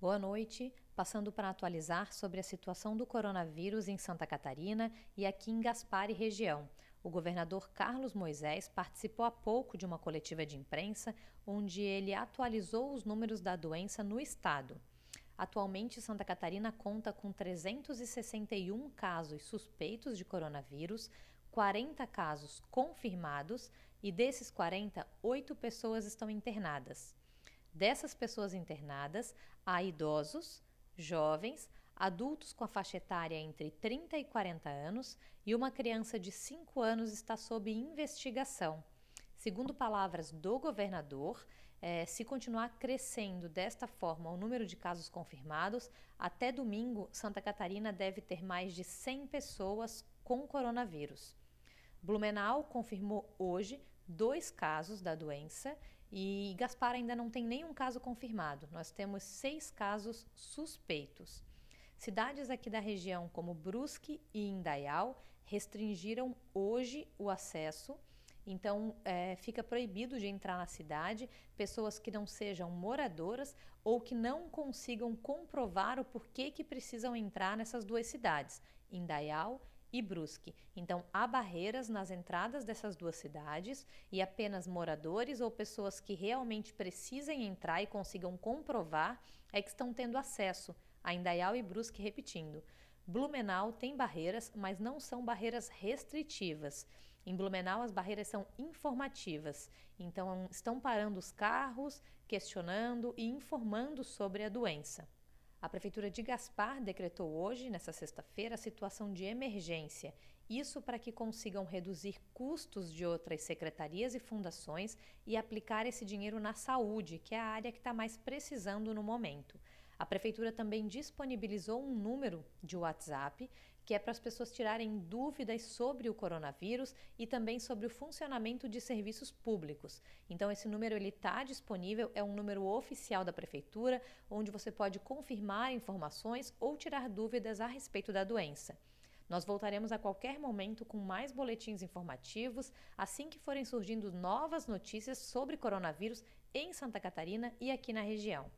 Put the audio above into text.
Boa noite. Passando para atualizar sobre a situação do coronavírus em Santa Catarina e aqui em Gaspar e região. O governador Carlos Moisés participou há pouco de uma coletiva de imprensa onde ele atualizou os números da doença no estado. Atualmente, Santa Catarina conta com 361 casos suspeitos de coronavírus, 40 casos confirmados e desses 40, 8 pessoas estão internadas. Dessas pessoas internadas, há idosos, jovens, adultos com a faixa etária entre 30 e 40 anos e uma criança de 5 anos está sob investigação. Segundo palavras do governador, eh, se continuar crescendo desta forma o número de casos confirmados, até domingo Santa Catarina deve ter mais de 100 pessoas com coronavírus. Blumenau confirmou hoje dois casos da doença e Gaspar ainda não tem nenhum caso confirmado. Nós temos seis casos suspeitos. Cidades aqui da região, como Brusque e Indaial, restringiram hoje o acesso. Então, é, fica proibido de entrar na cidade pessoas que não sejam moradoras ou que não consigam comprovar o porquê que precisam entrar nessas duas cidades, Indaial e Brusque. Então há barreiras nas entradas dessas duas cidades e apenas moradores ou pessoas que realmente precisem entrar e consigam comprovar é que estão tendo acesso. A Indaial é e Brusque repetindo. Blumenau tem barreiras, mas não são barreiras restritivas. Em Blumenau, as barreiras são informativas, então estão parando os carros, questionando e informando sobre a doença. A Prefeitura de Gaspar decretou hoje, nesta sexta-feira, a situação de emergência. Isso para que consigam reduzir custos de outras secretarias e fundações e aplicar esse dinheiro na saúde, que é a área que está mais precisando no momento. A prefeitura também disponibilizou um número de WhatsApp que é para as pessoas tirarem dúvidas sobre o coronavírus e também sobre o funcionamento de serviços públicos. Então esse número ele está disponível, é um número oficial da prefeitura, onde você pode confirmar informações ou tirar dúvidas a respeito da doença. Nós voltaremos a qualquer momento com mais boletins informativos assim que forem surgindo novas notícias sobre coronavírus em Santa Catarina e aqui na região.